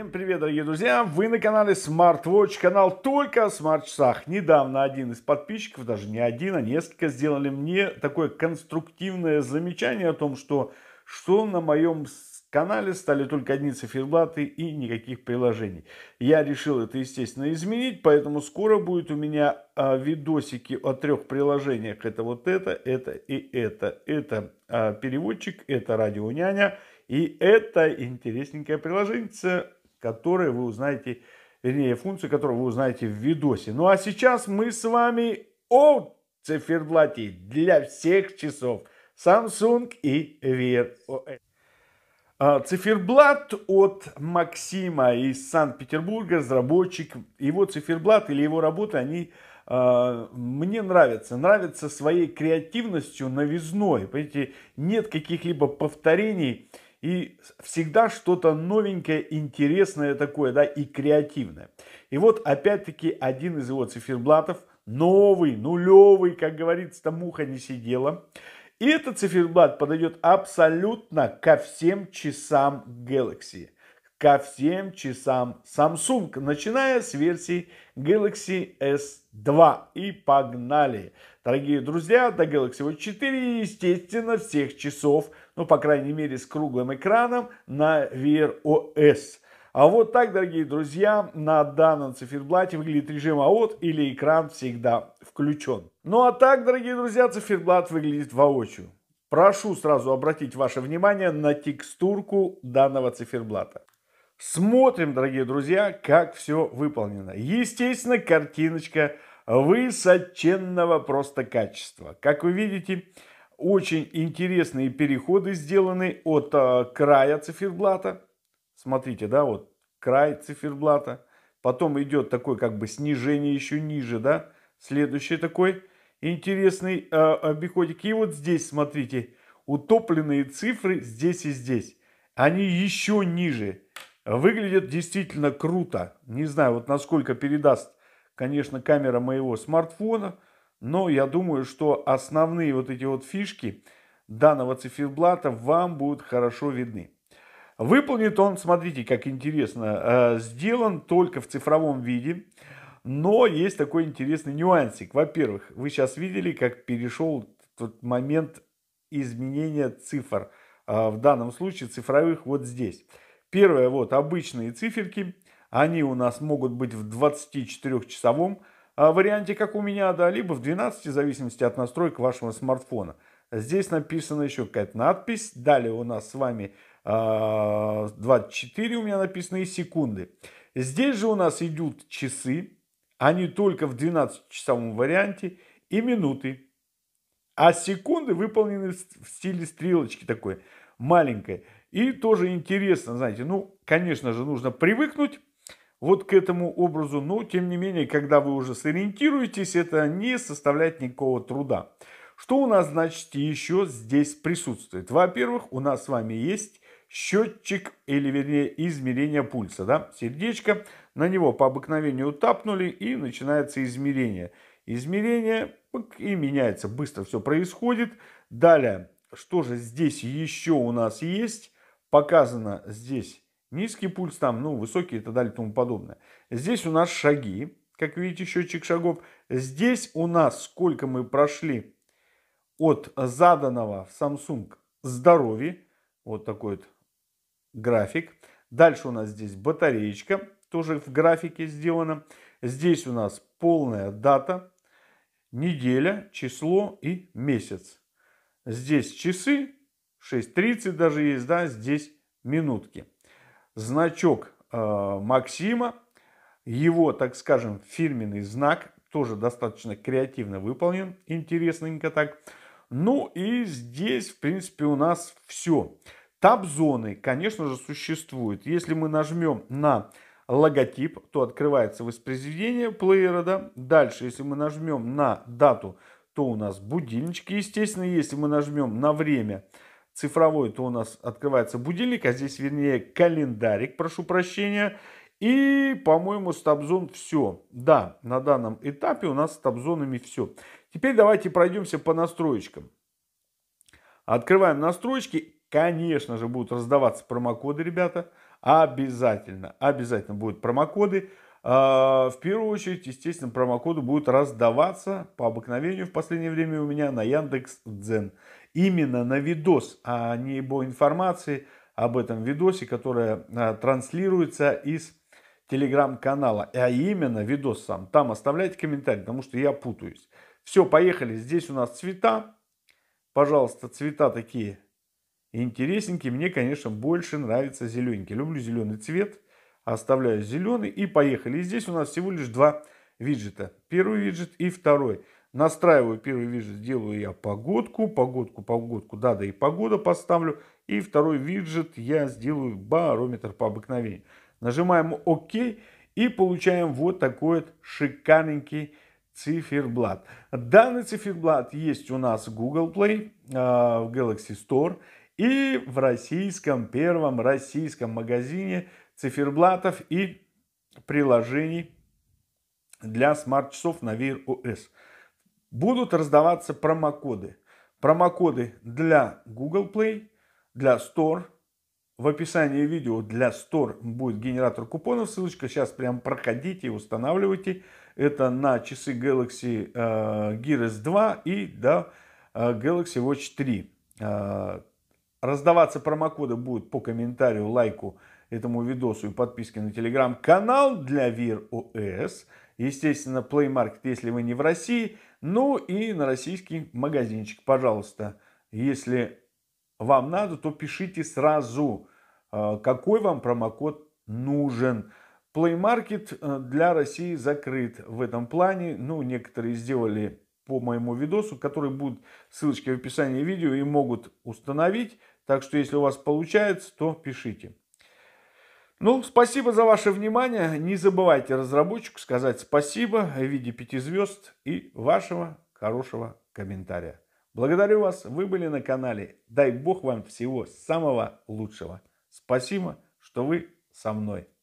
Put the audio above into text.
Всем привет, дорогие друзья! Вы на канале SmartWatch, канал только о смарт-часах. Недавно один из подписчиков, даже не один, а несколько, сделали мне такое конструктивное замечание о том, что, что на моем канале стали только одни циферблаты и никаких приложений. Я решил это, естественно, изменить, поэтому скоро будет у меня а, видосики о трех приложениях. Это вот это, это и это. Это а, переводчик, это няня и это интересненькое приложение которые вы узнаете, вернее, функции, которые вы узнаете в видосе. Ну а сейчас мы с вами о циферблате для всех часов Samsung и Wear OS. А, циферблат от Максима из Санкт-Петербурга, разработчик. Его циферблат или его работы, они а, мне нравится. Нравится своей креативностью, новизной. Понимаете, нет каких-либо повторений и всегда что-то новенькое, интересное такое, да, и креативное. И вот опять-таки один из его циферблатов, новый, нулевый, как говорится, там муха не сидела. И этот циферблат подойдет абсолютно ко всем часам Galaxy ко всем часам Samsung, начиная с версии Galaxy S2. И погнали! Дорогие друзья, до Galaxy Watch 4, естественно, всех часов ну, по крайней мере, с круглым экраном на Wear А вот так, дорогие друзья, на данном циферблате выглядит режим AOT или экран всегда включен. Ну а так, дорогие друзья, циферблат выглядит воочию. Прошу сразу обратить ваше внимание на текстурку данного циферблата. Смотрим, дорогие друзья, как все выполнено. Естественно, картиночка высоченного просто качества. Как вы видите, очень интересные переходы сделаны от а, края циферблата. Смотрите, да, вот край циферблата. Потом идет такое как бы снижение еще ниже, да. Следующий такой интересный а, обиходик. И вот здесь, смотрите, утопленные цифры здесь и здесь. Они еще ниже. Выглядят действительно круто. Не знаю, вот насколько передаст, конечно, камера моего смартфона – но я думаю, что основные вот эти вот фишки данного циферблата вам будут хорошо видны. Выполнит он, смотрите, как интересно, э, сделан только в цифровом виде. Но есть такой интересный нюансик. Во-первых, вы сейчас видели, как перешел тот момент изменения цифр. Э, в данном случае цифровых вот здесь. Первое, вот обычные циферки. Они у нас могут быть в 24-часовом варианте, как у меня, да, либо в 12, в зависимости от настроек вашего смартфона. Здесь написана еще какая-то надпись. Далее у нас с вами 24 а, у меня написано и секунды. Здесь же у нас идут часы, они только в 12-часовом варианте, и минуты. А секунды выполнены в стиле стрелочки такой маленькой. И тоже интересно, знаете, ну, конечно же, нужно привыкнуть вот к этому образу. Но, тем не менее, когда вы уже сориентируетесь, это не составляет никакого труда. Что у нас, значит, еще здесь присутствует? Во-первых, у нас с вами есть счетчик, или вернее измерение пульса, да, сердечко. На него по обыкновению тапнули и начинается измерение. Измерение и меняется, быстро все происходит. Далее, что же здесь еще у нас есть? Показано здесь Низкий пульс там, ну, высокий и так далее и тому подобное. Здесь у нас шаги, как видите, счетчик шагов. Здесь у нас сколько мы прошли от заданного в Samsung здоровья. Вот такой вот график. Дальше у нас здесь батареечка, тоже в графике сделана. Здесь у нас полная дата, неделя, число и месяц. Здесь часы, 6.30 даже есть, да, здесь минутки значок э, Максима, его, так скажем, фирменный знак, тоже достаточно креативно выполнен, интересненько так. Ну и здесь, в принципе, у нас все. Таб-зоны, конечно же, существуют. Если мы нажмем на логотип, то открывается воспроизведение плеера. Да? Дальше, если мы нажмем на дату, то у нас будильнички, естественно. Если мы нажмем на время, цифровой, то у нас открывается будильник, а здесь, вернее, календарик, прошу прощения. И, по-моему, с Tabzone все. Да, на данном этапе у нас с Tabzone все. Теперь давайте пройдемся по настройкам Открываем настройки. Конечно же, будут раздаваться промокоды, ребята. Обязательно, обязательно будут промокоды. А, в первую очередь, естественно, промокоды будут раздаваться по обыкновению в последнее время у меня на Яндекс Дзен именно на видос, а не об информации об этом видосе, которая а, транслируется из телеграм-канала, а именно видос сам. Там оставляйте комментарий, потому что я путаюсь. Все, поехали. Здесь у нас цвета. Пожалуйста, цвета такие интересненькие. Мне, конечно, больше нравится зелененький. Люблю зеленый цвет. Оставляю зеленый и поехали. И здесь у нас всего лишь два виджета. Первый виджет и второй. Настраиваю первый виджет, делаю я погодку, погодку, погодку, да, да и погода поставлю. И второй виджет я сделаю барометр по обыкновению. Нажимаем ОК и получаем вот такой вот шикарненький циферблат. Данный циферблат есть у нас в Google Play, а, в Galaxy Store и в российском, первом российском магазине циферблатов и приложений для смарт-часов на Wear OS будут раздаваться промокоды. Промокоды для Google Play, для Store. В описании видео для Store будет генератор купонов. Ссылочка сейчас прям проходите и устанавливайте. Это на часы Galaxy э, Gear S2 и да, э, Galaxy Watch 3. Э, раздаваться промокоды будут по комментарию, лайку этому видосу и подписке на телеграм-канал для Вир OS. Естественно, Play Market, если вы не в России. Ну и на российский магазинчик, пожалуйста. Если вам надо, то пишите сразу, э, какой вам промокод нужен. Play Market э, для России закрыт в этом плане. Ну, некоторые сделали по моему видосу, который будут ссылочки в описании видео и могут установить. Так что, если у вас получается, то пишите. Ну, спасибо за ваше внимание. Не забывайте разработчику сказать спасибо в виде пяти звезд и вашего хорошего комментария. Благодарю вас. Вы были на канале. Дай бог вам всего самого лучшего. Спасибо, что вы со мной.